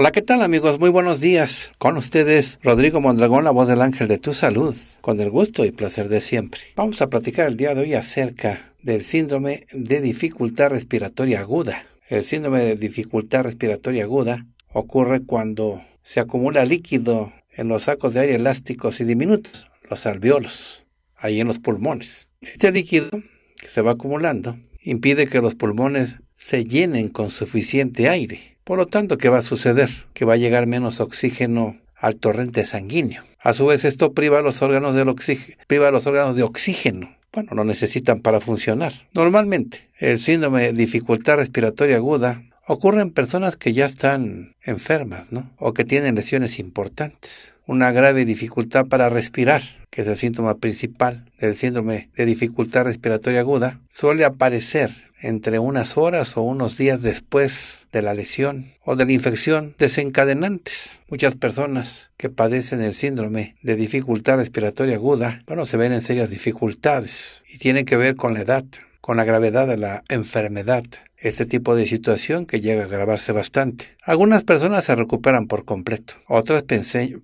Hola, ¿qué tal amigos? Muy buenos días. Con ustedes, Rodrigo Mondragón, la voz del ángel de tu salud, con el gusto y placer de siempre. Vamos a platicar el día de hoy acerca del síndrome de dificultad respiratoria aguda. El síndrome de dificultad respiratoria aguda ocurre cuando se acumula líquido en los sacos de aire elásticos y diminutos, los alveolos, ahí en los pulmones. Este líquido que se va acumulando impide que los pulmones se llenen con suficiente aire por lo tanto, ¿qué va a suceder? Que va a llegar menos oxígeno al torrente sanguíneo. A su vez, esto priva a los órganos, los órganos de oxígeno. Bueno, lo necesitan para funcionar. Normalmente, el síndrome de dificultad respiratoria aguda ocurre en personas que ya están enfermas, ¿no? O que tienen lesiones importantes. Una grave dificultad para respirar, que es el síntoma principal del síndrome de dificultad respiratoria aguda, suele aparecer entre unas horas o unos días después de la lesión o de la infección desencadenantes. Muchas personas que padecen el síndrome de dificultad respiratoria aguda, bueno, se ven en serias dificultades y tienen que ver con la edad, con la gravedad de la enfermedad, este tipo de situación que llega a agravarse bastante. Algunas personas se recuperan por completo, otras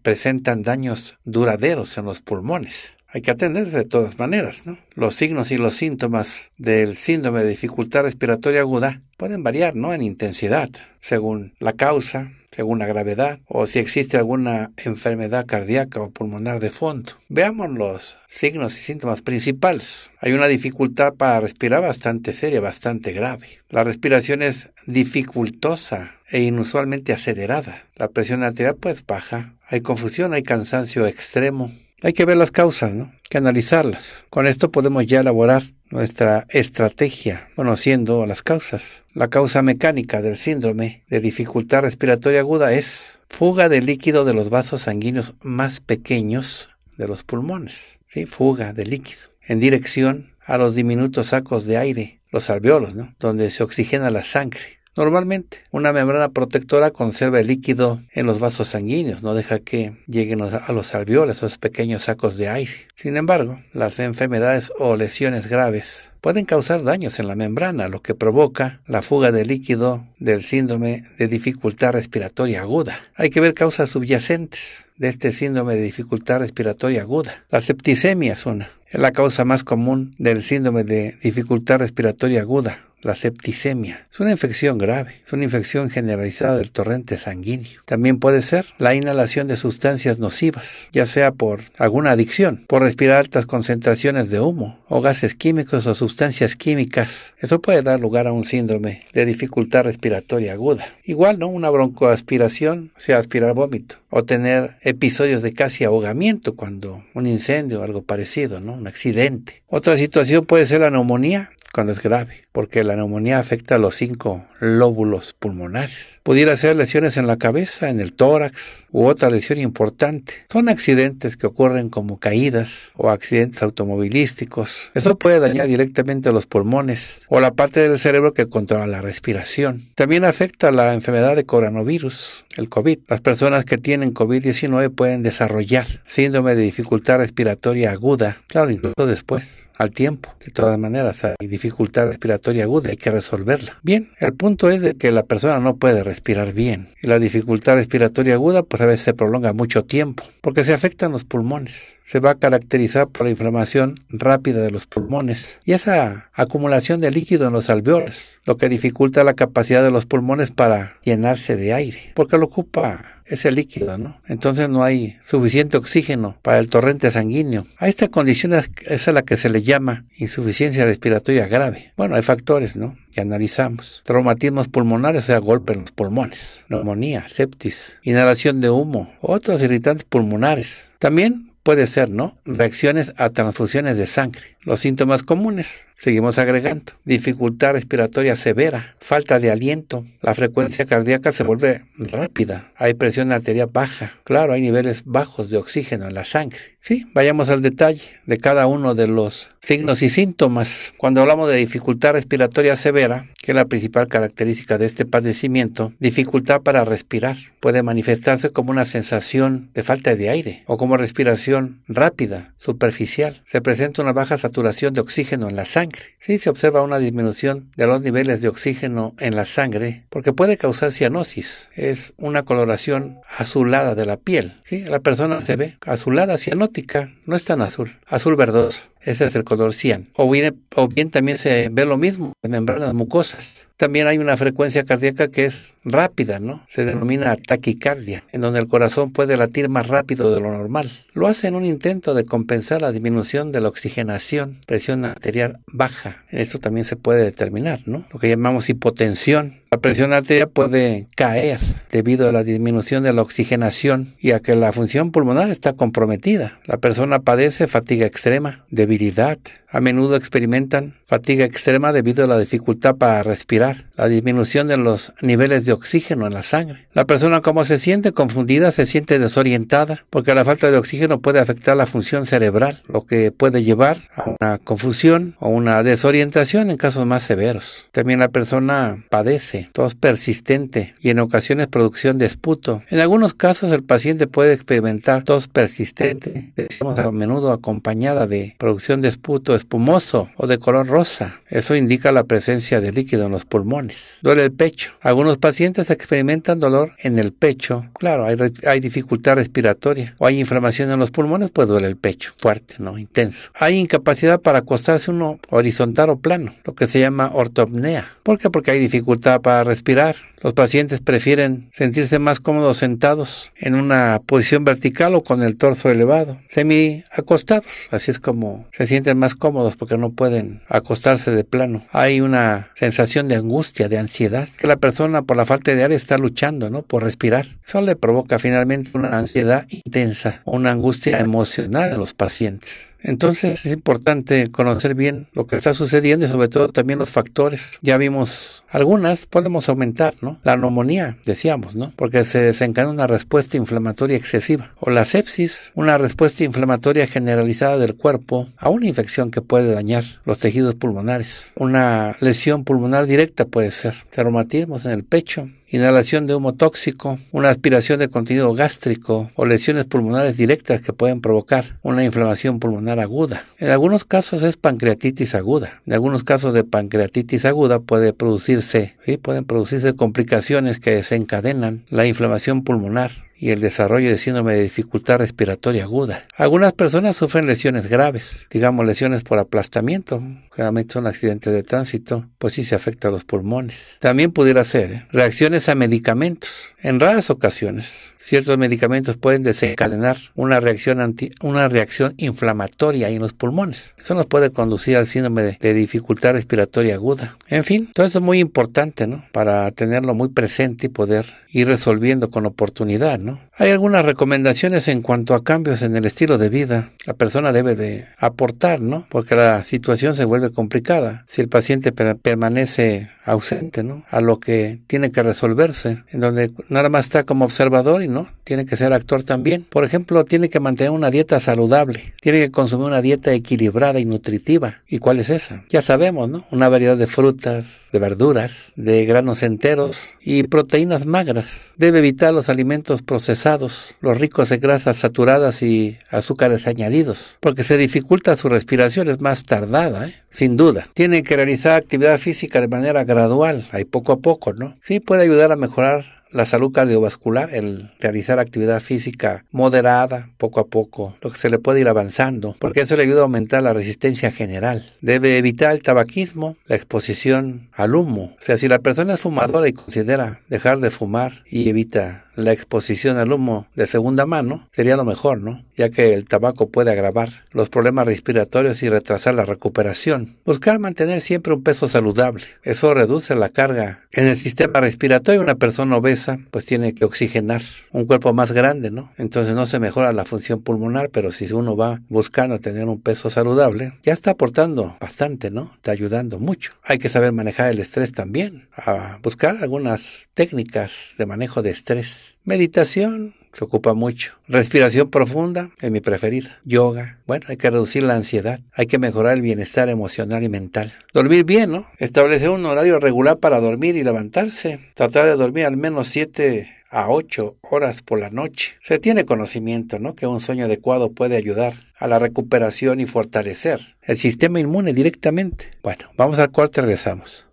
presentan daños duraderos en los pulmones hay que atender de todas maneras. Los signos y los síntomas del síndrome de dificultad respiratoria aguda pueden variar ¿no? en intensidad, según la causa, según la gravedad o si existe alguna enfermedad cardíaca o pulmonar de fondo. Veamos los signos y síntomas principales. Hay una dificultad para respirar bastante seria, bastante grave. La respiración es dificultosa e inusualmente acelerada. La presión arterial pues baja. Hay confusión, hay cansancio extremo, hay que ver las causas, ¿no? que analizarlas. Con esto podemos ya elaborar nuestra estrategia conociendo las causas. La causa mecánica del síndrome de dificultad respiratoria aguda es fuga de líquido de los vasos sanguíneos más pequeños de los pulmones, ¿sí? fuga de líquido, en dirección a los diminutos sacos de aire, los alveolos, ¿no? donde se oxigena la sangre. Normalmente, una membrana protectora conserva el líquido en los vasos sanguíneos, no deja que lleguen a los alveoles, esos pequeños sacos de aire. Sin embargo, las enfermedades o lesiones graves pueden causar daños en la membrana, lo que provoca la fuga de líquido del síndrome de dificultad respiratoria aguda. Hay que ver causas subyacentes de este síndrome de dificultad respiratoria aguda. La septicemia es una. Es la causa más común del síndrome de dificultad respiratoria aguda, la septicemia. Es una infección grave, es una infección generalizada del torrente sanguíneo. También puede ser la inhalación de sustancias nocivas, ya sea por alguna adicción, por respirar altas concentraciones de humo o gases químicos o sustancias químicas. Eso puede dar lugar a un síndrome de dificultad respiratoria aguda. Igual, ¿no? Una broncoaspiración, o sea, aspirar vómito, o tener episodios de casi ahogamiento cuando un incendio o algo parecido, ¿no? Un accidente. Otra situación puede ser la neumonía, cuando es grave, porque la neumonía afecta a los cinco lóbulos pulmonares. Pudiera ser lesiones en la cabeza, en el tórax u otra lesión importante. Son accidentes que ocurren como caídas o accidentes automovilísticos. Eso puede dañar directamente los pulmones o la parte del cerebro que controla la respiración. También afecta la enfermedad de coronavirus, el COVID. Las personas que tienen COVID-19 pueden desarrollar síndrome de dificultad respiratoria aguda, claro, incluso después al tiempo. De todas maneras, hay dificultad respiratoria aguda, hay que resolverla. Bien, el punto es que la persona no puede respirar bien. Y la dificultad respiratoria aguda, pues a veces se prolonga mucho tiempo, porque se afectan los pulmones. Se va a caracterizar por la inflamación rápida de los pulmones y esa acumulación de líquido en los alveoles, lo que dificulta la capacidad de los pulmones para llenarse de aire, porque lo ocupa ese líquido, ¿no? Entonces no hay suficiente oxígeno para el torrente sanguíneo. A esta condición es a la que se le llama insuficiencia respiratoria grave. Bueno, hay factores, ¿no? Que analizamos. Traumatismos pulmonares, o sea, golpe en los pulmones, neumonía, septis, inhalación de humo, otros irritantes pulmonares. También puede ser, ¿no? Reacciones a transfusiones de sangre. Los síntomas comunes, seguimos agregando, dificultad respiratoria severa, falta de aliento, la frecuencia cardíaca se vuelve rápida, hay presión arterial baja, claro, hay niveles bajos de oxígeno en la sangre. Sí, vayamos al detalle de cada uno de los signos y síntomas. Cuando hablamos de dificultad respiratoria severa, que es la principal característica de este padecimiento, dificultad para respirar, puede manifestarse como una sensación de falta de aire o como respiración rápida, superficial. Se presenta una baja saturación de oxígeno en la sangre. Sí se observa una disminución de los niveles de oxígeno en la sangre porque puede causar cianosis. Es una coloración azulada de la piel. Sí, la persona se ve azulada, cianótica, no es tan azul, azul verdoso. Ese es el color cian. O bien, o bien también se ve lo mismo en membranas mucosas. También hay una frecuencia cardíaca que es rápida, ¿no? Se denomina taquicardia, en donde el corazón puede latir más rápido de lo normal. Lo hace en un intento de compensar la disminución de la oxigenación, presión arterial baja. Esto también se puede determinar, ¿no? Lo que llamamos hipotensión la presión arterial puede caer debido a la disminución de la oxigenación y a que la función pulmonar está comprometida. La persona padece fatiga extrema, debilidad. A menudo experimentan fatiga extrema debido a la dificultad para respirar, la disminución de los niveles de oxígeno en la sangre. La persona como se siente confundida, se siente desorientada porque la falta de oxígeno puede afectar la función cerebral, lo que puede llevar a una confusión o una desorientación en casos más severos. También la persona padece tos persistente y en ocasiones producción de esputo. En algunos casos el paciente puede experimentar tos persistente, a menudo acompañada de producción de esputo espumoso o de color rosa. Eso indica la presencia de líquido en los pulmones. Duele el pecho. Algunos pacientes experimentan dolor en el pecho. Claro, hay, dificultad respiratoria o hay inflamación en los pulmones, pues duele el pecho. Fuerte, ¿no? Intenso. Hay incapacidad para acostarse uno horizontal o plano, lo que se llama ortopnea. ¿Por qué? Porque hay dificultad para respirar los pacientes prefieren sentirse más cómodos sentados en una posición vertical o con el torso elevado, semi acostados. Así es como se sienten más cómodos porque no pueden acostarse de plano. Hay una sensación de angustia, de ansiedad, que la persona por la falta de aire está luchando, ¿no? Por respirar. Eso le provoca finalmente una ansiedad intensa, una angustia emocional a los pacientes. Entonces es importante conocer bien lo que está sucediendo y sobre todo también los factores. Ya vimos algunas, podemos aumentar, ¿no? La neumonía, decíamos, ¿no? Porque se desencadena una respuesta inflamatoria excesiva. O la sepsis, una respuesta inflamatoria generalizada del cuerpo a una infección que puede dañar los tejidos pulmonares. Una lesión pulmonar directa puede ser. traumatismos en el pecho, inhalación de humo tóxico, una aspiración de contenido gástrico o lesiones pulmonares directas que pueden provocar una inflamación pulmonar aguda. En algunos casos es pancreatitis aguda. En algunos casos de pancreatitis aguda puede producirse, ¿sí? pueden producirse complicaciones que desencadenan la inflamación pulmonar y el desarrollo de síndrome de dificultad respiratoria aguda. Algunas personas sufren lesiones graves, digamos lesiones por aplastamiento, generalmente son accidentes de tránsito, pues sí se afecta a los pulmones. También pudiera ser ¿eh? reacciones a medicamentos. En raras ocasiones, ciertos medicamentos pueden desencadenar una reacción, una reacción inflamatoria en los pulmones. Eso nos puede conducir al síndrome de, dificultad respiratoria aguda. En fin, todo eso es muy importante, ¿no? Para tenerlo muy presente y poder ir resolviendo con oportunidad, ¿no? Hay algunas recomendaciones en cuanto a cambios en el estilo de vida. La persona debe de aportar, ¿no? Porque la situación se vuelve complicada si el paciente permanece ausente, ¿no? A lo que tiene que resolverse, en donde nada más está como observador y no, tiene que ser actor también. Por ejemplo, tiene que mantener una dieta saludable, tiene que consumir una dieta equilibrada y nutritiva. ¿Y cuál es esa? Ya sabemos, ¿no? Una variedad de frutas, de verduras, de granos enteros y proteínas magras Debe evitar los alimentos procesados, los ricos en grasas saturadas y azúcares añadidos, porque se dificulta su respiración, es más tardada, ¿eh? sin duda. Tiene que realizar actividad física de manera gradual, ahí poco a poco, ¿no? Sí puede ayudar a mejorar la salud cardiovascular, el realizar actividad física moderada, poco a poco, lo que se le puede ir avanzando, porque eso le ayuda a aumentar la resistencia general. Debe evitar el tabaquismo, la exposición al humo. O sea, si la persona es fumadora y considera dejar de fumar y evita la exposición al humo de segunda mano sería lo mejor, ¿no? Ya que el tabaco puede agravar los problemas respiratorios y retrasar la recuperación. Buscar mantener siempre un peso saludable. Eso reduce la carga en el sistema respiratorio. Una persona obesa pues tiene que oxigenar un cuerpo más grande, ¿no? Entonces no se mejora la función pulmonar, pero si uno va buscando tener un peso saludable, ya está aportando bastante, ¿no? Está ayudando mucho. Hay que saber manejar el estrés también, a buscar algunas técnicas de manejo de estrés Meditación, se ocupa mucho. Respiración profunda es mi preferida. Yoga. Bueno, hay que reducir la ansiedad. Hay que mejorar el bienestar emocional y mental. Dormir bien, ¿no? Establecer un horario regular para dormir y levantarse. Tratar de dormir al menos 7 a 8 horas por la noche. Se tiene conocimiento, ¿no? Que un sueño adecuado puede ayudar a la recuperación y fortalecer el sistema inmune directamente. Bueno, vamos al y regresamos.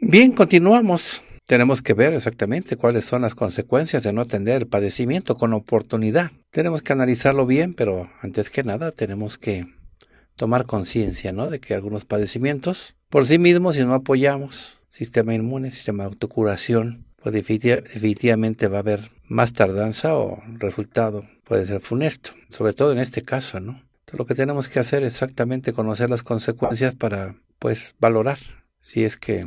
Bien, continuamos. Tenemos que ver exactamente cuáles son las consecuencias de no atender el padecimiento con oportunidad. Tenemos que analizarlo bien, pero antes que nada tenemos que tomar conciencia, ¿no? De que algunos padecimientos por sí mismos, si no apoyamos, sistema inmune, sistema de autocuración, pues definitivamente va a haber más tardanza o resultado puede ser funesto, sobre todo en este caso, ¿no? Entonces, lo que tenemos que hacer es exactamente conocer las consecuencias para, pues, valorar si es que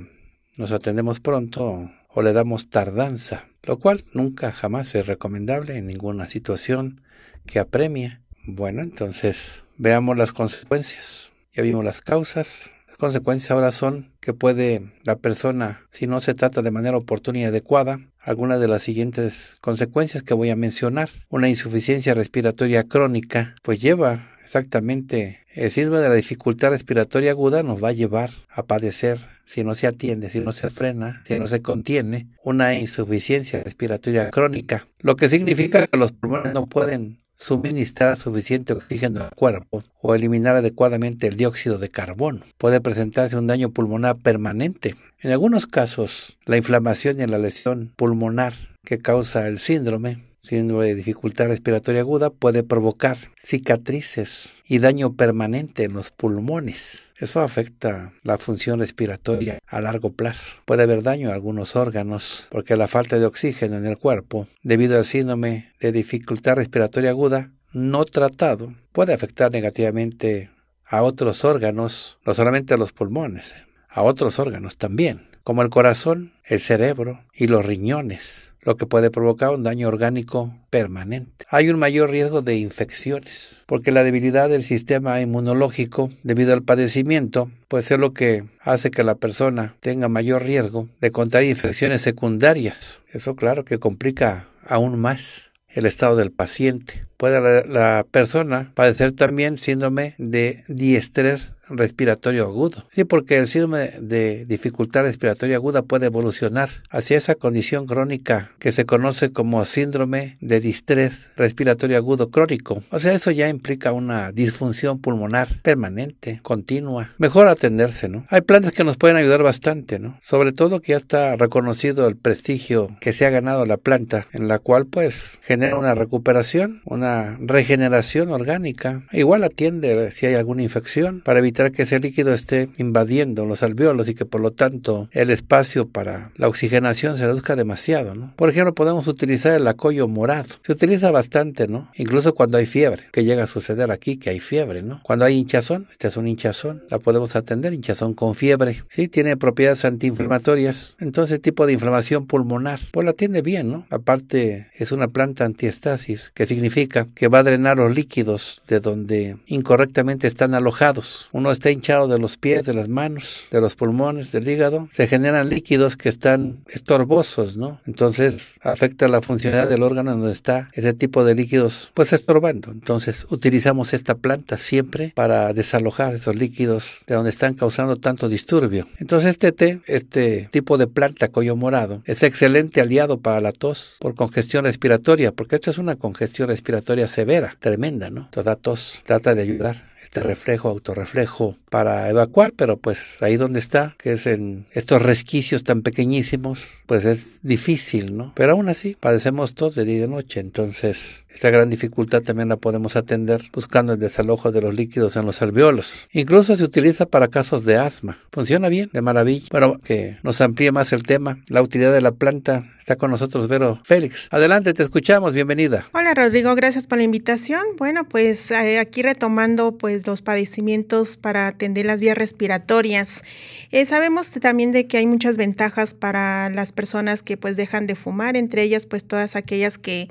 nos atendemos pronto o le damos tardanza, lo cual nunca jamás es recomendable en ninguna situación que apremie. Bueno, entonces veamos las consecuencias. Ya vimos las causas. Las consecuencias ahora son que puede la persona, si no se trata de manera oportuna y adecuada, algunas de las siguientes consecuencias que voy a mencionar. Una insuficiencia respiratoria crónica, pues lleva exactamente el síndrome de la dificultad respiratoria aguda nos va a llevar a padecer, si no se atiende, si no se frena, si no se contiene, una insuficiencia respiratoria crónica, lo que significa que los pulmones no pueden suministrar suficiente oxígeno al cuerpo o eliminar adecuadamente el dióxido de carbono. Puede presentarse un daño pulmonar permanente. En algunos casos, la inflamación y la lesión pulmonar que causa el síndrome síndrome de dificultad respiratoria aguda puede provocar cicatrices y daño permanente en los pulmones. Eso afecta la función respiratoria a largo plazo. Puede haber daño a algunos órganos porque la falta de oxígeno en el cuerpo debido al síndrome de dificultad respiratoria aguda no tratado puede afectar negativamente a otros órganos, no solamente a los pulmones, a otros órganos también, como el corazón, el cerebro y los riñones lo que puede provocar un daño orgánico permanente. Hay un mayor riesgo de infecciones, porque la debilidad del sistema inmunológico debido al padecimiento puede ser lo que hace que la persona tenga mayor riesgo de contar infecciones secundarias. Eso claro que complica aún más el estado del paciente. Puede la, la persona padecer también síndrome de diestres respiratorio agudo. Sí, porque el síndrome de dificultad respiratoria aguda puede evolucionar hacia esa condición crónica que se conoce como síndrome de distrés respiratorio agudo crónico. O sea, eso ya implica una disfunción pulmonar permanente, continua. Mejor atenderse, ¿no? Hay plantas que nos pueden ayudar bastante, ¿no? Sobre todo que ya está reconocido el prestigio que se ha ganado la planta, en la cual pues genera una recuperación, una regeneración orgánica. Igual atiende si hay alguna infección para evitar que ese líquido esté invadiendo los alveolos y que por lo tanto el espacio para la oxigenación se reduzca demasiado. ¿no? Por ejemplo, podemos utilizar el acollo morado. Se utiliza bastante, ¿no? Incluso cuando hay fiebre, que llega a suceder aquí que hay fiebre, ¿no? Cuando hay hinchazón, este es un hinchazón, la podemos atender, hinchazón con fiebre, ¿sí? Tiene propiedades antiinflamatorias, entonces tipo de inflamación pulmonar, pues la atiende bien, ¿no? Aparte es una planta antiestasis, que significa que va a drenar los líquidos de donde incorrectamente están alojados. Uno está hinchado de los pies, de las manos, de los pulmones, del hígado, se generan líquidos que están estorbosos, ¿no? Entonces afecta la funcionalidad del órgano donde está ese tipo de líquidos, pues estorbando. Entonces utilizamos esta planta siempre para desalojar esos líquidos de donde están causando tanto disturbio. Entonces este té, este tipo de planta collo morado, es excelente aliado para la tos por congestión respiratoria, porque esta es una congestión respiratoria severa, tremenda, ¿no? Entonces tos trata de ayudar este reflejo, autorreflejo para evacuar, pero pues ahí donde está, que es en estos resquicios tan pequeñísimos, pues es difícil, ¿no? Pero aún así, padecemos todos de día y de noche, entonces esta gran dificultad también la podemos atender buscando el desalojo de los líquidos en los alveolos. Incluso se utiliza para casos de asma. Funciona bien, de maravilla. Bueno, que nos amplíe más el tema, la utilidad de la planta. Está con nosotros Vero Félix. Adelante, te escuchamos, bienvenida. Hola Rodrigo, gracias por la invitación. Bueno, pues eh, aquí retomando pues los padecimientos para atender las vías respiratorias. Eh, sabemos también de que hay muchas ventajas para las personas que pues dejan de fumar, entre ellas pues todas aquellas que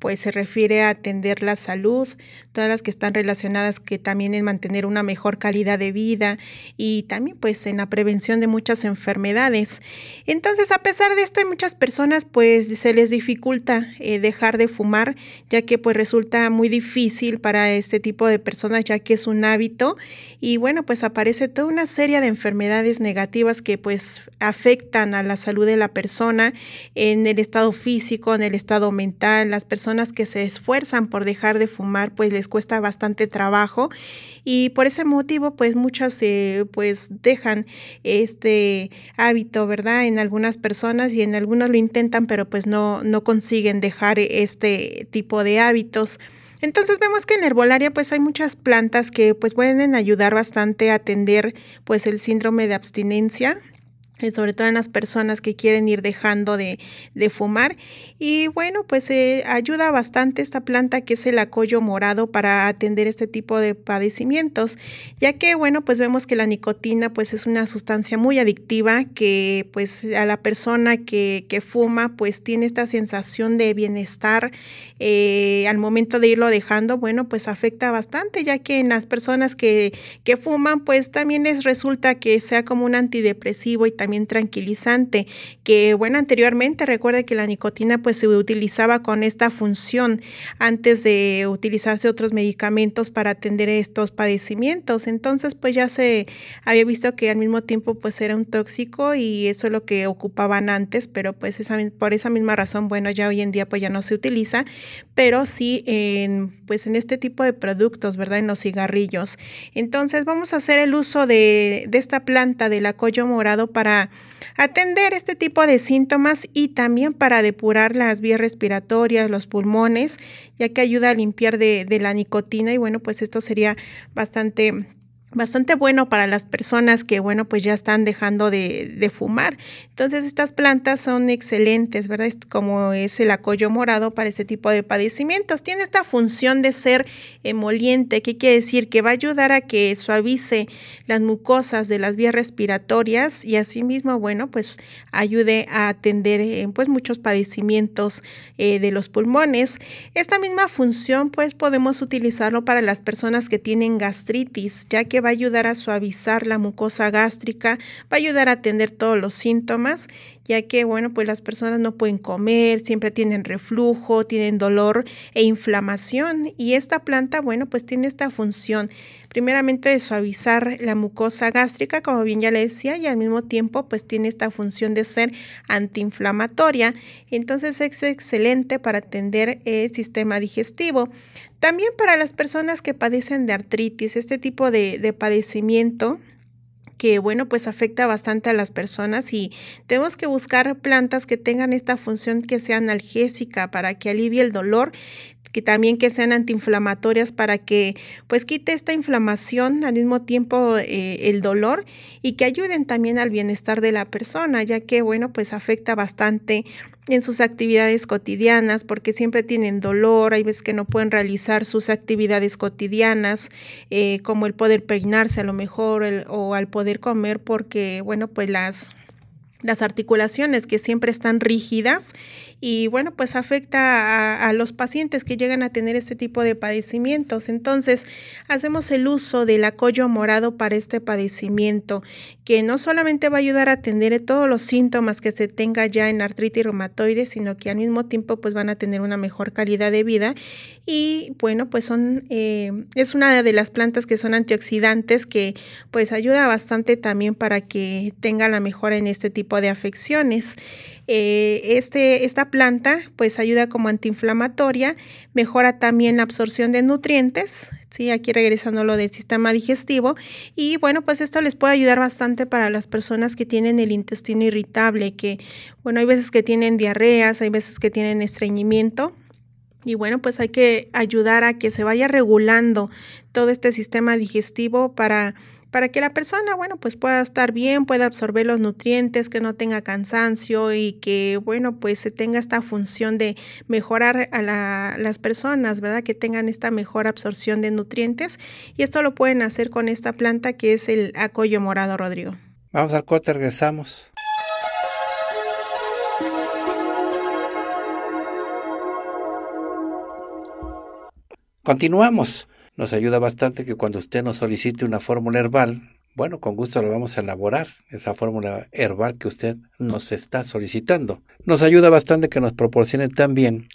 pues se refiere a atender la salud, todas las que están relacionadas que también en mantener una mejor calidad de vida y también pues en la prevención de muchas enfermedades. Entonces, a pesar de esto, hay muchas personas pues se les dificulta eh, dejar de fumar, ya que pues resulta muy difícil para este tipo de personas, ya que es un hábito y bueno, pues aparece toda una serie de enfermedades negativas que pues afectan a la salud de la persona en el estado físico, en el estado mental, las personas personas que se esfuerzan por dejar de fumar, pues les cuesta bastante trabajo y por ese motivo, pues muchas pues dejan este hábito, ¿verdad? En algunas personas y en algunos lo intentan, pero pues no, no consiguen dejar este tipo de hábitos. Entonces vemos que en herbolaria pues hay muchas plantas que pues pueden ayudar bastante a atender pues el síndrome de abstinencia, eh, sobre todo en las personas que quieren ir dejando de, fumar. Y bueno, pues eh, ayuda bastante esta planta que es el acollo morado para atender este tipo de padecimientos, ya que bueno, pues vemos que la nicotina pues es una sustancia muy adictiva que pues a la persona que, fuma pues tiene esta sensación de bienestar eh, al momento de irlo dejando, bueno, pues afecta bastante, ya que en las personas que, que fuman pues también les resulta que sea como un antidepresivo y también tranquilizante, que bueno, anteriormente recuerde que la nicotina pues se utilizaba con esta función antes de utilizarse otros medicamentos para atender estos padecimientos. Entonces pues ya se había visto que al mismo tiempo pues era un tóxico y eso es lo que ocupaban antes, pero pues esa, por esa misma razón, bueno, ya hoy en día pues ya no se utiliza, pero sí en, pues en este tipo de productos, ¿verdad? En los cigarrillos. Entonces vamos a hacer el uso de, esta planta del acollo morado para atender este tipo de síntomas y también para depurar las vías respiratorias, los pulmones, ya que ayuda a limpiar de, de la nicotina y bueno, pues esto sería bastante bastante bueno para las personas que, bueno, pues ya están dejando de, fumar. Entonces, estas plantas son excelentes, ¿verdad? Como es el acollo morado para este tipo de padecimientos. Tiene esta función de ser emoliente, que quiere decir que va a ayudar a que suavice las mucosas de las vías respiratorias y asimismo, bueno, pues ayude a atender eh, pues muchos padecimientos eh, de los pulmones. Esta misma función, pues podemos utilizarlo para las personas que tienen gastritis, ya que va a ayudar a suavizar la mucosa gástrica, va a ayudar a atender todos los síntomas, ya que, bueno, pues las personas no pueden comer, siempre tienen reflujo, tienen dolor e inflamación y esta planta, bueno, pues tiene esta función primeramente de suavizar la mucosa gástrica, como bien ya le decía, y al mismo tiempo pues tiene esta función de ser antiinflamatoria. Entonces es excelente para atender el sistema digestivo. También para las personas que padecen de artritis, este tipo de, padecimiento que bueno pues afecta bastante a las personas y tenemos que buscar plantas que tengan esta función que sea analgésica para que alivie el dolor que también que sean antiinflamatorias para que pues quite esta inflamación al mismo tiempo eh, el dolor y que ayuden también al bienestar de la persona ya que bueno pues afecta bastante en sus actividades cotidianas porque siempre tienen dolor, hay veces que no pueden realizar sus actividades cotidianas eh, como el poder peinarse a lo mejor o al poder comer porque bueno pues las las articulaciones que siempre están rígidas y bueno, pues afecta a, los pacientes que llegan a tener este tipo de padecimientos. Entonces, hacemos el uso del acollo morado para este padecimiento, que no solamente va a ayudar a atender todos los síntomas que se tenga ya en artritis reumatoide, sino que al mismo tiempo pues van a tener una mejor calidad de vida y bueno, pues son, eh, es una de las plantas que son antioxidantes que pues ayuda bastante también para que tenga la mejora en este tipo de afecciones. Eh, este, esta planta pues ayuda como antiinflamatoria, mejora también la absorción de nutrientes, ¿sí? aquí regresando lo del sistema digestivo. Y bueno, pues esto les puede ayudar bastante para las personas que tienen el intestino irritable, que bueno, hay veces que tienen diarreas, hay veces que tienen estreñimiento. Y bueno, pues hay que ayudar a que se vaya regulando todo este sistema digestivo para para que la persona, bueno, pues pueda estar bien, pueda absorber los nutrientes, que no tenga cansancio y que, bueno, pues se tenga esta función de mejorar a la, las personas, ¿verdad? Que tengan esta mejor absorción de nutrientes y esto lo pueden hacer con esta planta que es el acollo morado, Rodrigo. Vamos al corte, regresamos. Continuamos. Nos ayuda bastante que cuando usted nos solicite una fórmula herbal, bueno, con gusto la vamos a elaborar, esa fórmula herbal que usted nos está solicitando. Nos ayuda bastante que nos proporcione también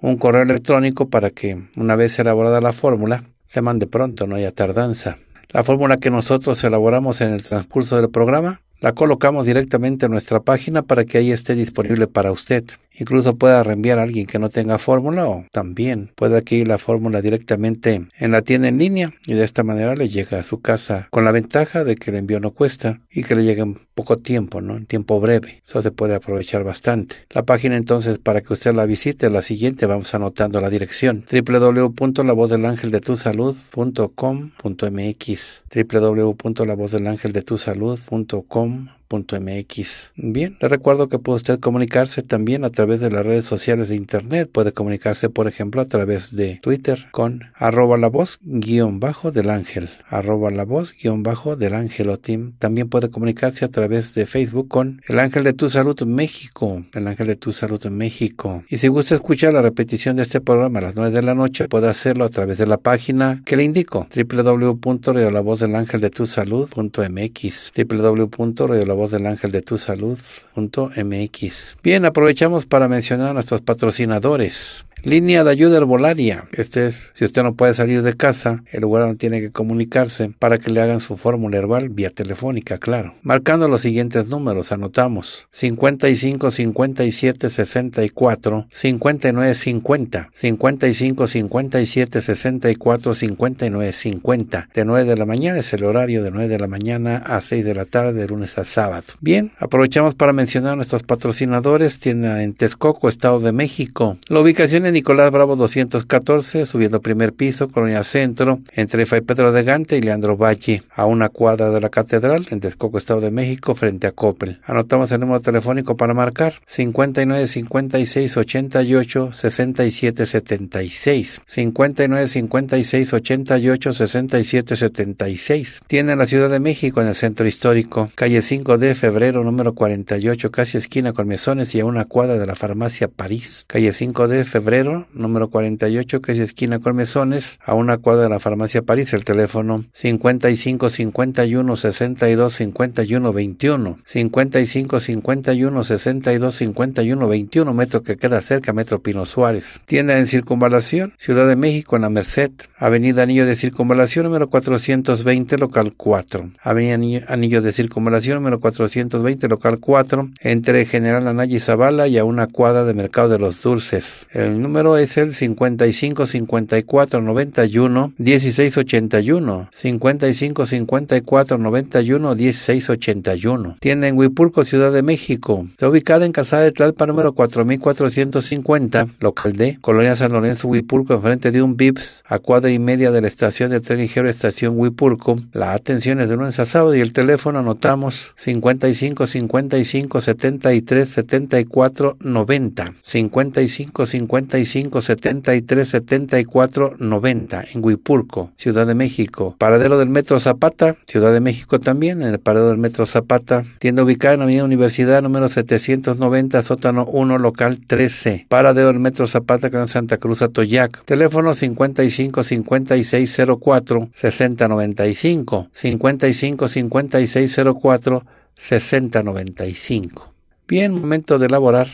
un correo electrónico para que una vez elaborada la fórmula, se mande pronto, no haya tardanza. La fórmula que nosotros elaboramos en el transcurso del programa la colocamos directamente en nuestra página para que ahí esté disponible para usted. Incluso pueda reenviar a alguien que no tenga fórmula o también puede adquirir la fórmula directamente en la tienda en línea y de esta manera le llega a su casa con la ventaja de que el envío no cuesta y que le llegue en poco tiempo, ¿no? En tiempo breve. Eso se puede aprovechar bastante. La página entonces para que usted la visite la siguiente vamos anotando la dirección www.lavozdelangeldetusalud.com.mx www.lavozdelangeldetusalud.com home .mx. Bien, le recuerdo que puede usted comunicarse también a través de las redes sociales de internet. Puede comunicarse, por ejemplo, a través de Twitter con arroba la voz guión bajo del ángel, arroba la voz guión bajo del ángel o team. También puede comunicarse a través de Facebook con el ángel de tu salud México, el ángel de tu salud México. Y si gusta escuchar la repetición de este programa a las nueve de la noche, puede hacerlo a través de la página que le indico, www.radiolavozdelangeldetusalud.mx, www voz del ángel de tu salud.mx. Bien, aprovechamos para mencionar a nuestros patrocinadores. Línea de ayuda herbolaria. Este es, si usted no puede salir de casa, el lugar donde tiene que comunicarse para que le hagan su fórmula herbal vía telefónica, claro. Marcando los siguientes números, anotamos 55 57 64 59 50 55 57 64 59 50 de 9 de la mañana es el horario de 9 de la mañana a 6 de la tarde de lunes a sábado. Bien, aprovechamos para mencionar a nuestros patrocinadores. Tienda en Texcoco, Estado de México. La ubicación es Nicolás Bravo 214, subiendo primer piso, Colonia Centro, entre fay Pedro de Gante y Leandro Valle, a una cuadra de la Catedral, en Descoco, Estado de México, frente a Coppel. Anotamos el número telefónico para marcar 59 56 88 67 76. 59 56 88 67 76. Tiene la Ciudad de México, en el Centro Histórico, calle 5 de Febrero, número 48, casi esquina con Mesones y a una cuadra de la Farmacia París, calle 5 de Febrero número 48, que es esquina con a una cuadra de la farmacia París, el teléfono 55 51 62 51 21, 55 51 62 51 21, metro que queda cerca, metro Pino Suárez. Tienda en Circunvalación, Ciudad de México, en la Merced, Avenida Anillo de Circunvalación, número 420, local 4, Avenida Anillo, de Circunvalación, número 420, local 4, entre General Anaya y Zavala y a una cuadra de Mercado de los Dulces. El número número es el 55 54 91 16 81. 55 54 91 16 81. Tienda en Huipurco, Ciudad de México. Está ubicada en Casada de Tlalpa número 4450, local de Colonia San Lorenzo, Huipulco, enfrente de un VIPS, a cuadra y media de la estación de tren ligero Estación Huipurco. La atención es de lunes a sábado y el teléfono anotamos 55 55 73 74 90. 55 55 75 73 74 90 en Huipurco, Ciudad de México. Paradero del Metro Zapata, Ciudad de México también, en el paradero del Metro Zapata. Tienda ubicada en la Avenida Universidad número 790, sótano 1, local 13. Paradero del Metro Zapata, con Santa Cruz Atoyac. Teléfono 55 56 04 60 95 55 56 04 60 95. Bien, momento de elaborar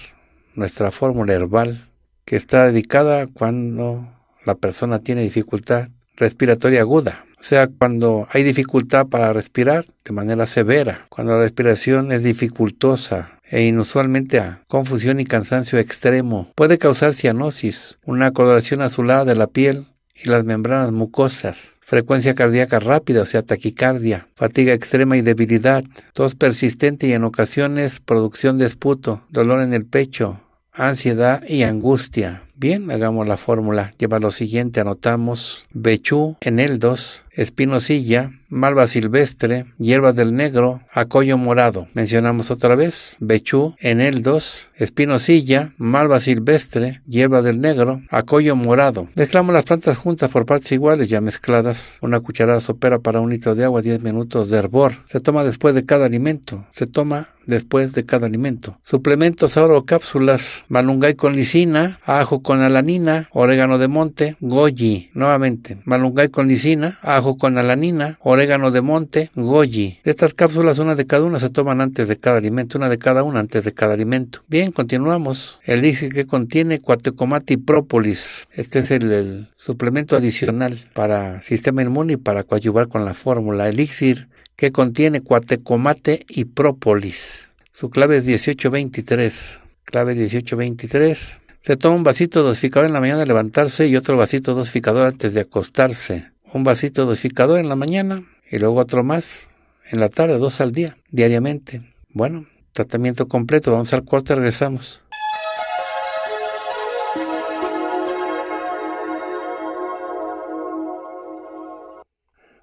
nuestra fórmula herbal que está dedicada cuando la persona tiene dificultad respiratoria aguda. O sea, cuando hay dificultad para respirar de manera severa, cuando la respiración es dificultosa e inusualmente a confusión y cansancio extremo, puede causar cianosis, una coloración azulada de la piel y las membranas mucosas, frecuencia cardíaca rápida, o sea, taquicardia, fatiga extrema y debilidad, tos persistente y en ocasiones producción de esputo, dolor en el pecho, ansiedad y angustia. Bien, hagamos la fórmula. Lleva lo siguiente, anotamos Bechú en el 2, espinosilla, malva silvestre, hierba del negro, acollo morado. Mencionamos otra vez, bechú, eneldos, espinosilla, malva silvestre, hierba del negro, acollo morado. Mezclamos las plantas juntas por partes iguales ya mezcladas. Una cucharada sopera para un litro de agua, 10 minutos de hervor. Se toma después de cada alimento. Se toma después de cada alimento. Suplementos ahora o cápsulas, malungay con lisina, ajo con alanina, orégano de monte, goji, nuevamente, malungay con lisina, ajo con alanina, orégano de monte, goji. De estas cápsulas, una de cada una se toman antes de cada alimento, una de cada una antes de cada alimento. Bien, continuamos. elixir que contiene cuatecomate y própolis. Este es el, suplemento adicional para sistema inmune y para coadyuvar con la fórmula elixir que contiene cuatecomate y própolis. Su clave es 1823. Clave 1823. Se toma un vasito dosificador en la mañana de levantarse y otro vasito dosificador antes de acostarse un vasito dosificador en la mañana y luego otro más en la tarde, dos al día, diariamente. Bueno, tratamiento completo, vamos al cuarto y regresamos.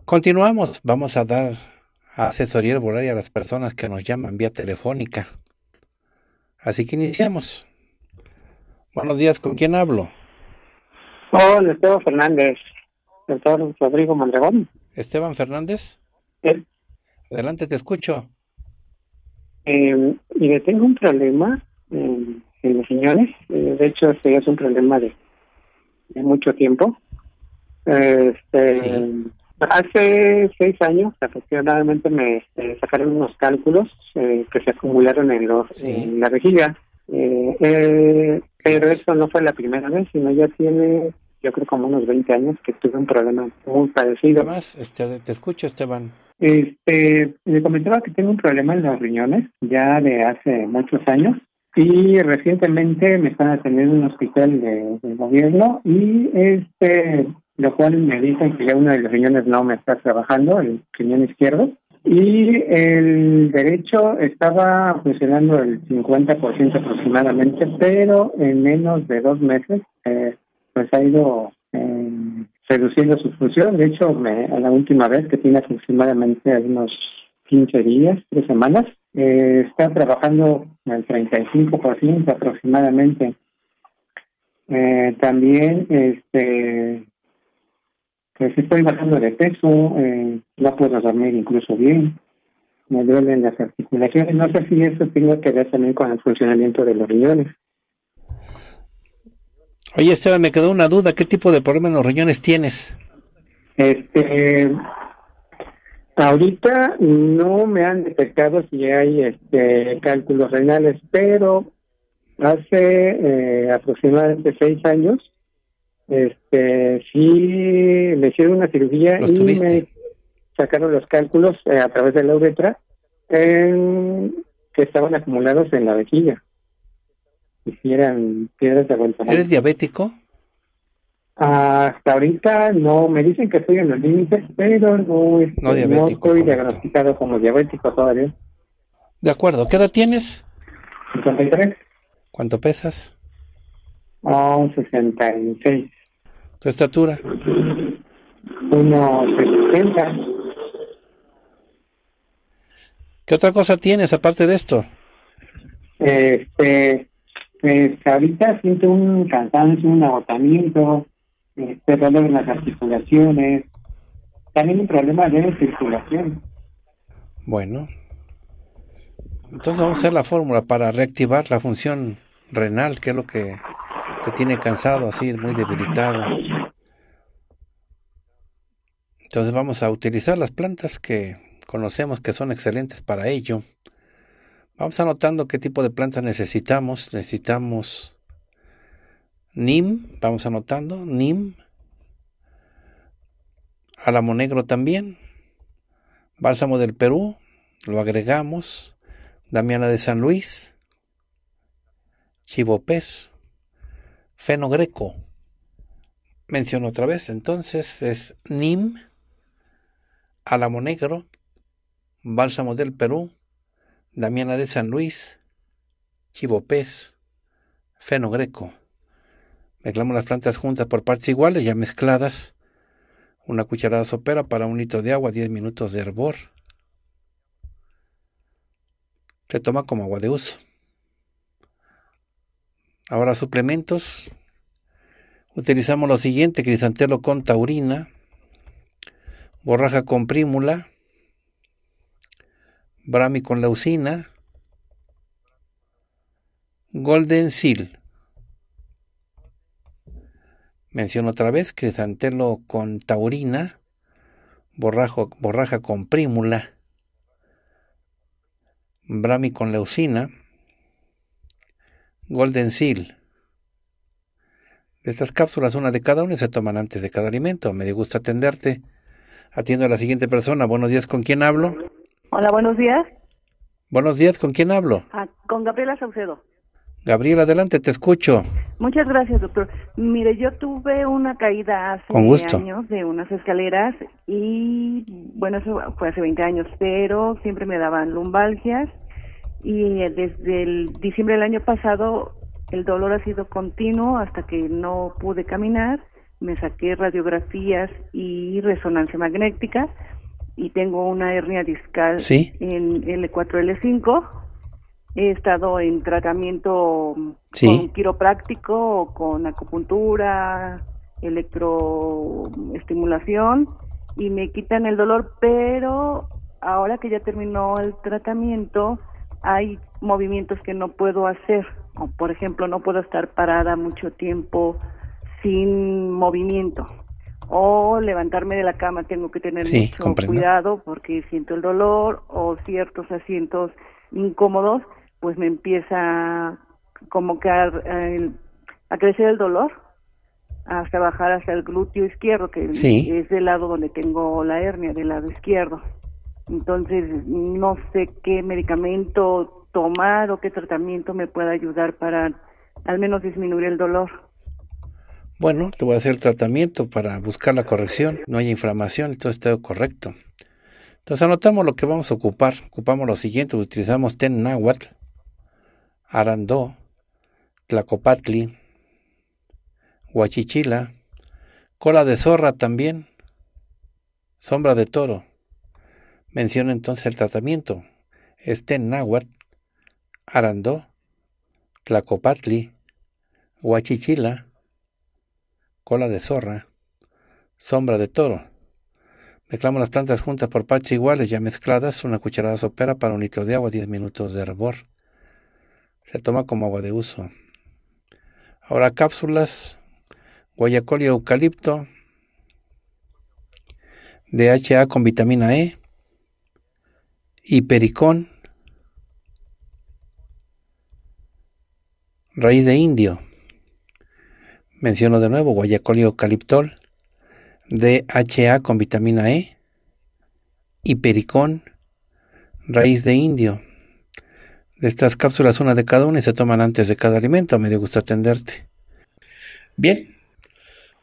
Continuamos, vamos a dar asesoría horaria a las personas que nos llaman vía telefónica. Así que iniciamos. Buenos días, ¿con quién hablo? Hola, Esteban Fernández doctor Rodrigo Mandragón. Esteban Fernández. Adelante, te escucho. mire, em, tengo un problema em, en los eh, de hecho, este es un problema de, mucho tiempo. Este, hace seis años afortunadamente, me este, sacaron unos cálculos eh, que se acumularon en, los, en la vejiga. Eh, pero eso no fue la primera vez, sino ya tiene yo creo como unos 20 años que tuve un problema muy parecido. Además, este, te escucho, Esteban. Este, le comentaba que tengo un problema en los riñones ya de hace muchos años y recientemente me están atendiendo en un hospital de, del gobierno y este, lo cual me dicen que ya uno de los riñones no me está trabajando, el riñón izquierdo. Y el derecho estaba funcionando el 50% aproximadamente, pero en menos de dos meses eh, pues ha ido em, reduciendo su función. De hecho, la última vez que tiene aproximadamente unos 15 días, tres semanas, eh, está trabajando el 35% aproximadamente. Eh, también, este, pues, estoy bajando de peso, no eh, puedo dormir incluso bien, me duelen las articulaciones. No sé si eso tiene que ver también con el funcionamiento de los riñones. Oye, Esteban, me quedó una duda. ¿Qué tipo de problema en los riñones tienes? Este, ahorita no me han detectado si hay este, cálculos renales, pero hace eh, aproximadamente seis años, este, sí me hicieron una cirugía y me sacaron los cálculos eh, a través de la uretra que estaban acumulados en la vejiga hicieran piedras de vuelta. ¿Eres diabético? Ah, hasta ahorita no, me dicen que estoy en los límites, pero no, este, estoy, no, diagnosticado como diabético todavía. De acuerdo, ¿qué edad tienes? 53. ¿Cuánto pesas? Ah, un 66. ¿Tu estatura? 1,60. ¿Qué otra cosa tienes aparte de esto? Este, pues ahorita siento un cansancio, un agotamiento, este dolor en las articulaciones, también un problema de circulación. Bueno, entonces vamos a hacer la fórmula para reactivar la función renal, que es lo que te tiene cansado, así, muy debilitado. Entonces vamos a utilizar las plantas que conocemos que son excelentes para ello. Vamos anotando qué tipo de plantas necesitamos. Necesitamos NIM, vamos anotando, NIM. Álamo negro también. Bálsamo del Perú, lo agregamos. Damiana de San Luis. Chivopés. Feno greco. Menciono otra vez, entonces es NIM, álamo negro, bálsamo del Perú, Damiana de San Luis, Pez, Feno Greco. Mezclamos las plantas juntas por partes iguales, ya mezcladas. Una cucharada sopera para un litro de agua, 10 minutos de hervor. Se toma como agua de uso. Ahora suplementos. Utilizamos lo siguiente, crisantelo con taurina, borraja con prímula, brami con leucina, Golden Seal. Menciono otra vez crisantelo con taurina, borrajo, borraja con prímula, brami con leucina, golden seal. De estas cápsulas, una de cada una se toman antes de cada alimento. Me gusta atenderte. Atiendo a la siguiente persona. Buenos días, ¿con quién hablo? Hola, buenos días. Buenos días, ¿con quién hablo? Ah, con Gabriela Saucedo. Gabriela, adelante, te escucho. Muchas gracias, doctor. Mire, yo tuve una caída hace Con años de unas escaleras y, bueno, eso fue hace 20 años, pero siempre me daban lumbalgias y eh, desde el diciembre del año pasado el dolor ha sido continuo hasta que no pude caminar. Me saqué radiografías y resonancia magnética y tengo una hernia discal en L4L5. E He estado en tratamiento con quiropráctico, con acupuntura, electroestimulación y me quitan el dolor, pero ahora que ya terminó el tratamiento hay movimientos que no puedo hacer. Por ejemplo, no puedo estar parada mucho tiempo sin movimiento o levantarme de la cama tengo que tener mucho cuidado porque siento el dolor o ciertos asientos incómodos, pues me empieza a, crecer el dolor hasta bajar hasta el glúteo izquierdo, que es el lado donde tengo la hernia, del lado izquierdo. Entonces, no sé qué medicamento tomar o qué tratamiento me pueda ayudar para al menos disminuir el dolor. Bueno, te voy a hacer el tratamiento para buscar la corrección, no hay inflamación todo está correcto. Entonces anotamos lo que vamos a ocupar. Ocupamos lo siguiente, utilizamos ten náhuatl, arandó, tlacopatli, huachichila, cola de zorra también, sombra de toro. Menciona entonces el tratamiento. Es ten náhuatl, arandó, tlacopatli, huachichila cola de zorra, sombra de toro. Mezclamos las plantas juntas por partes iguales, ya mezcladas, una cucharada sopera para un litro de agua, 10 minutos de hervor. Se toma como agua de uso. Ahora cápsulas, guayacol y eucalipto, DHA con vitamina E, hipericón, raíz de indio menciono de nuevo, guayacol caliptol, eucaliptol, DHA con vitamina E, hipericón, raíz de indio. De estas cápsulas, una de cada una y se toman antes de cada alimento. Me gusta atenderte. Bien,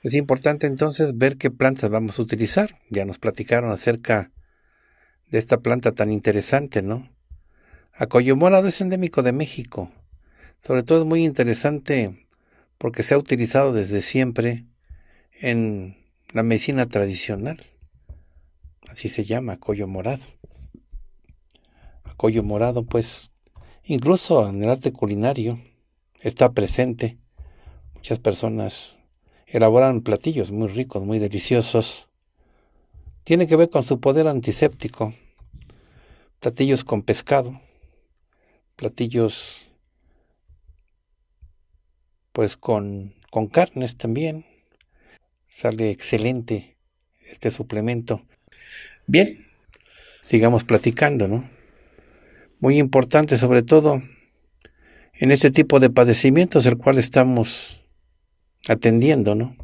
es importante entonces ver qué plantas vamos a utilizar. Ya nos platicaron acerca de esta planta tan interesante, ¿no? Acoyo es endémico de México. Sobre todo es muy interesante porque se ha utilizado desde siempre en la medicina tradicional. Así se llama, acollo morado. Acollo morado, pues, incluso en el arte culinario está presente. Muchas personas elaboran platillos muy ricos, muy deliciosos. Tiene que ver con su poder antiséptico. Platillos con pescado, platillos pues con, carnes también. Sale excelente este suplemento. Bien, sigamos platicando, ¿no? Muy importante sobre todo en este tipo de padecimientos el cual estamos atendiendo, ¿no?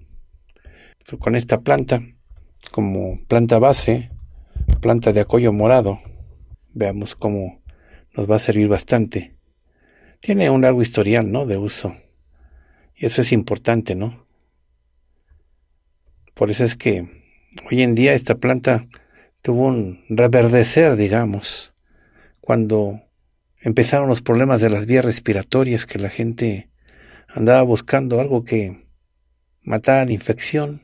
Con esta planta como planta base, planta de acollo morado. Veamos cómo nos va a servir bastante. Tiene un largo historial, ¿no? De uso. Y eso es importante, ¿no? Por eso es que hoy en día esta planta tuvo un reverdecer, digamos, cuando empezaron los problemas de las vías respiratorias, que la gente andaba buscando algo que matara la infección,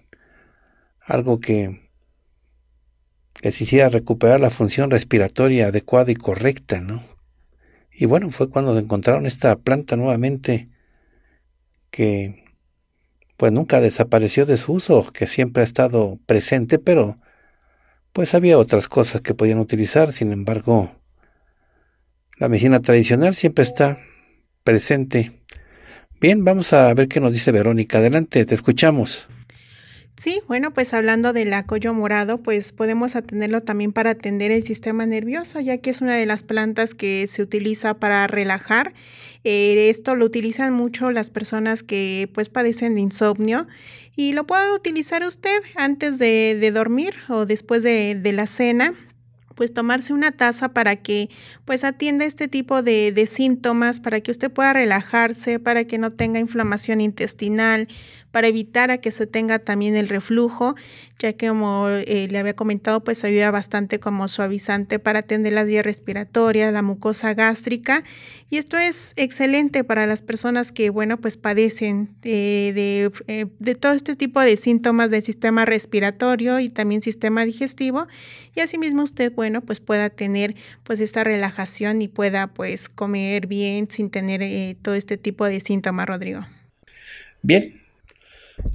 algo que les hiciera recuperar la función respiratoria adecuada y correcta, ¿no? Y bueno, fue cuando encontraron esta planta nuevamente que pues nunca desapareció de su uso, que siempre ha estado presente, pero pues había otras cosas que podían utilizar, sin embargo, la medicina tradicional siempre está presente. Bien, vamos a ver qué nos dice Verónica. Adelante, te escuchamos. Sí, bueno, pues hablando del acollo morado, pues podemos atenderlo también para atender el sistema nervioso, ya que es una de las plantas que se utiliza para relajar. Eh, esto lo utilizan mucho las personas que pues padecen de insomnio y lo puede utilizar usted antes de, dormir o después de, la cena pues tomarse una taza para que pues atienda este tipo de, de, síntomas, para que usted pueda relajarse, para que no tenga inflamación intestinal, para evitar a que se tenga también el reflujo, ya que como eh, le había comentado, pues ayuda bastante como suavizante para atender las vías respiratorias, la mucosa gástrica. Y esto es excelente para las personas que, bueno, pues padecen eh, eh, de, todo este tipo de síntomas del sistema respiratorio y también sistema digestivo. Y asimismo usted, bueno, pues pueda tener pues esta relajación y pueda pues comer bien sin tener todo este tipo de síntomas, Rodrigo. Bien,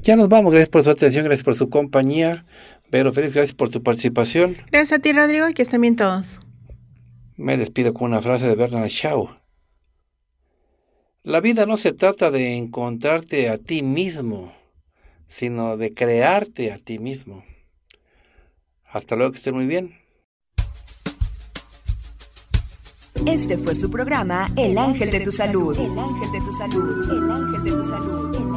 ya nos vamos, gracias por su atención, gracias por su compañía. Vero Félix, gracias por tu participación. Gracias a ti, Rodrigo, y que estén bien todos. Me despido con una frase de Bernard Shaw. La vida no se trata de encontrarte a ti mismo, sino de crearte a ti mismo. Hasta luego, que estén muy bien. Este fue su programa El Ángel de tu Salud. El Ángel de tu Salud. El Ángel de tu Salud. El ángel de tu salud.